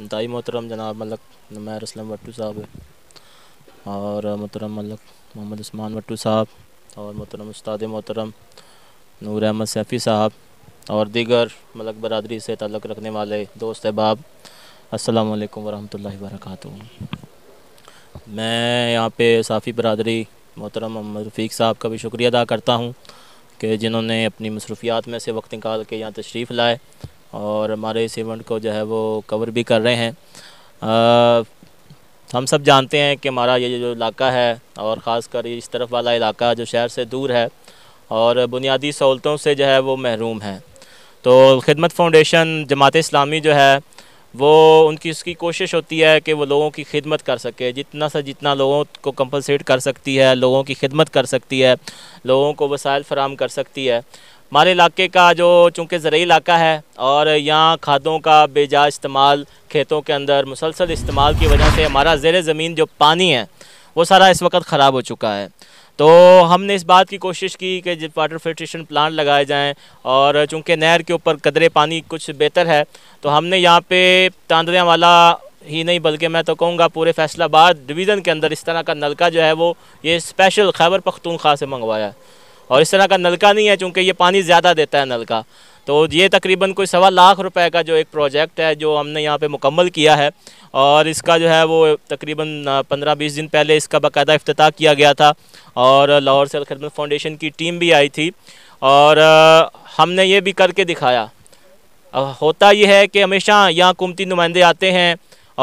दाई मोहतरम जनाब मलक नमैर असलम भट्टू साहब और मोहतरम मलक मोहम्मद उस्मान भट्टू साहब और मोहतरम उस्ताद मोहतरम नूर अहमद सैफ़ी साहब और दीगर मलक बरदरी से तल्लक रखने वाले दोस्त अहबाब असलम वालेकुम वरक मैं यहाँ पे साफ़ी बरदरी मोहतरम मोहम्मद रफ़ीक साहब का भी शुक्रिया अदा करता हूँ कि जिन्होंने अपनी मसरूफियात में से वक्त निकाल के यहाँ तशरीफ़ लाए और हमारे इस इवेंट को जो है वो कवर भी कर रहे हैं आ, हम सब जानते हैं कि हमारा ये जो इलाका है और ख़ास कर इस तरफ वाला इलाका जो शहर से दूर है और बुनियादी सहूलतों से जो है वो महरूम है तो खिदमत फाउंडेशन जमात इस्लामी जो है वो उनकी उसकी कोशिश होती है कि वो लोगों की खिदमत कर सके जितना सा जितना लोगों को कंपनसेट कर सकती है लोगों की खिदमत कर सकती है लोगों को वसाइल फराम कर सकती है हमारे इलाके का जो चूँकि ज़रूरी इलाका है और यहाँ खादों का बेजा इस्तेमाल खेतों के अंदर मुसलसल इस्तेमाल की वजह से हमारा ज़ेर ज़मीन जो पानी है वो सारा इस वक्त ख़राब हो चुका है तो हमने इस बात की कोशिश की कि वाटर फिल्ट्रेशन प्लांट लगाए जाएं और चूंकि नहर के ऊपर कदरे पानी कुछ बेहतर है तो हमने यहाँ पे तांदरिया वाला ही नहीं बल्कि मैं तो कहूँगा पूरे फैसलाबाद डिवीज़न के अंदर इस तरह का नलका जो है वो ये स्पेशल खैबर पख्तूनख्वा से मंगवाया और इस तरह का नलका नहीं है चूँकि ये पानी ज़्यादा देता है नलका तो ये तकरीबन कोई सवा लाख रुपए का जो एक प्रोजेक्ट है जो हमने यहाँ पे मुकम्मल किया है और इसका जो है वो तकरीबन पंद्रह बीस दिन पहले इसका बाकायदा अफ्ताह किया गया था और लाहौर सेल खदमत फाउंडेशन की टीम भी आई थी और हमने ये भी करके दिखाया होता यह है कि हमेशा यहाँ कुमती नुमाइंदे आते हैं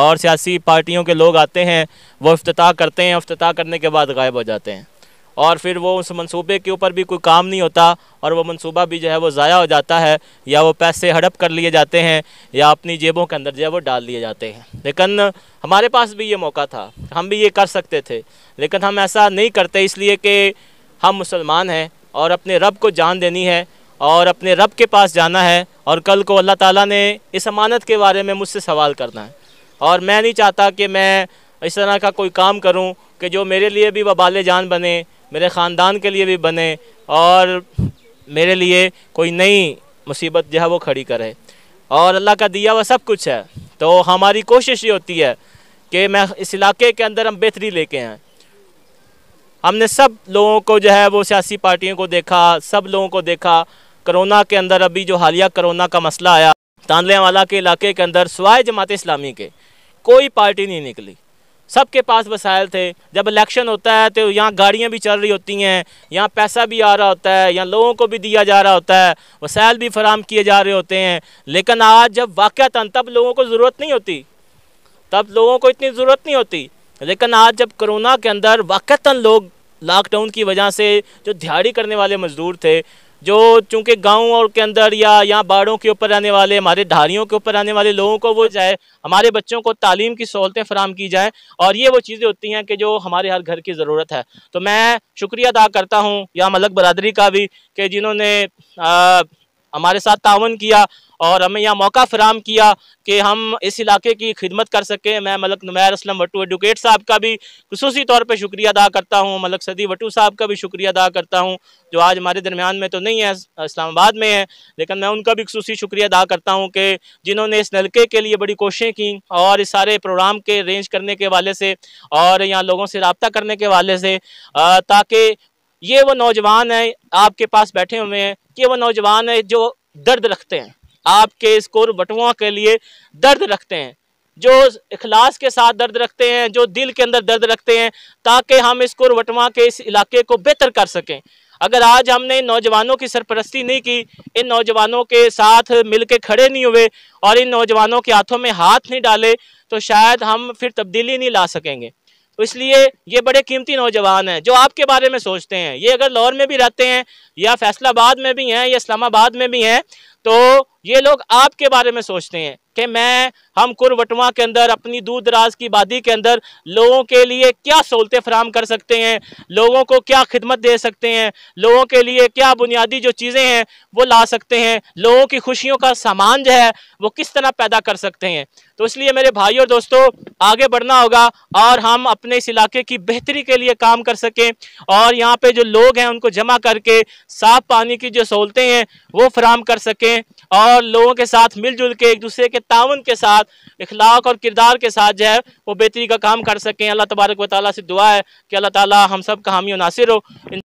और सियासी पार्टियों के लोग आते हैं वो अफ्ताह करते हैं अफ्ताह करने के बाद गायब हो जाते हैं और फिर वो उस मंसूबे के ऊपर भी कोई काम नहीं होता और वो मंसूबा भी जो है वो ज़ाया हो जाता है या वो पैसे हड़प कर लिए जाते हैं या अपनी जेबों के अंदर जो है वो डाल लिए जाते हैं लेकिन हमारे पास भी ये मौका था हम भी ये कर सकते थे लेकिन हम ऐसा नहीं करते इसलिए कि हम मुसलमान हैं और अपने रब को जान देनी है और अपने रब के पास जाना है और कल को अल्लाह ताला ने इस अमानत के बारे में मुझसे सवाल करना है और मैं नहीं चाहता कि मैं इस तरह का कोई काम करूं कि जो मेरे लिए भी वबाल जान बने मेरे ख़ानदान के लिए भी बने और मेरे लिए कोई नई मुसीबत जो है वो खड़ी करे और अल्लाह का दिया हुआ सब कुछ है तो हमारी कोशिश ये होती है कि मैं इस इलाके के अंदर हम बेहतरी लेके आएँ हमने सब लोगों को जो है वो सियासी पार्टियों को देखा सब लोगों को देखा करोना के अंदर अभी जो हालिया करोना का मसला आया तानले वाला के इलाके के अंदर सवाए जमात इस्लामी के कोई पार्टी नहीं निकली सबके पास वसायल थे जब इलेक्शन होता है तो यहाँ गाड़ियाँ भी चल रही होती हैं यहाँ पैसा भी आ रहा होता है यहाँ लोगों को भी दिया जा रहा होता है वसायल भी फराम किए जा रहे होते हैं लेकिन आज जब वाक़ता तब लोगों को ज़रूरत नहीं होती तब लोगों को इतनी ज़रूरत नहीं होती लेकिन आज जब कोरोना के अंदर वाक़ता लोग लॉकडाउन की वजह से जो दिहाड़ी करने वाले मज़दूर थे जो चूँकि गाँव और के अंदर या यहाँ बाड़ों के ऊपर आने वाले हमारे ढारियों के ऊपर आने वाले लोगों को वो जाए हमारे बच्चों को तालीम की सहूलतें फराम की जाएँ और ये वो चीज़ें होती हैं कि जो हमारे हर घर की ज़रूरत है तो मैं शुक्रिया अदा करता हूँ या मलक बरदरी का भी कि जिन्होंने हमारे साथ तावन किया और हमें यहाँ मौका फराम किया कि हम इस इलाके की खिदमत कर सकें मैं मलक नुमैर असलम वटू एडवोकेट साहब का भी खसूसी तौर पर शुक्रिया अदा करता हूँ मलक सदी वटू साहब का भी शुक्रिया अदा करता हूँ जो आज हमारे दरमियान में तो नहीं है इस्लामाबाद में है लेकिन मैं उनका भी खसूसी शुक्रिया अदा करता हूँ कि जिन्होंने इस नलके के लिए बड़ी कोशिशें की और इस सारे प्रोग्राम के अरेंज करने के वाले से और यहाँ लोगों से रबता करने के वाले से ताकि ये वो नौजवान हैं आपके पास बैठे हुए हैं ये वो नौजवान हैं जो दर्द रखते हैं आपके स्कोर बटुआ के लिए दर्द रखते हैं जो इखलास के साथ दर्द रखते हैं जो दिल के अंदर दर्द रखते हैं ताकि हम इस कोरबटवा के इस इलाके को बेहतर कर सकें अगर आज हमने इन नौजवानों की सरपरस्ती नहीं की इन नौजवानों के साथ के खड़े नहीं हुए और इन नौजवानों के हाथों में हाथ नहीं डाले तो शायद हम फिर तब्दीली नहीं ला सकेंगे तो इसलिए ये बड़े कीमती नौजवान हैं जो आपके बारे में सोचते हैं ये अगर लाहौर में भी रहते हैं या फैसलाबाद में भी हैं या इस्लामाबाद में भी हैं तो ये लोग आपके बारे में सोचते हैं कि मैं हम कुरवटवा के अंदर अपनी दूर दराज की वादी के अंदर लोगों के लिए क्या सहूलतें फराम कर सकते हैं लोगों को क्या खिदमत दे सकते हैं लोगों के लिए क्या बुनियादी जो चीज़ें हैं वो ला सकते हैं लोगों की खुशियों का सामान जो है वो किस तरह पैदा कर सकते हैं तो इसलिए मेरे भाई और दोस्तों आगे बढ़ना होगा और हम अपने इस इलाके की बेहतरी के लिए काम कर सकें और यहाँ पर जो लोग हैं उनको जमा करके साफ़ पानी की जो सहूलतें हैं वो फराम कर सकें करें और लोगों के साथ मिलजुल के एक दूसरे के तावन के साथ इखलाक और किरदार के साथ जो है वो बेहतरी का काम कर सकें अल्लाह तबारक वाली से दुआ है कि अल्लाह ताली हम सब का हामी नासिर हो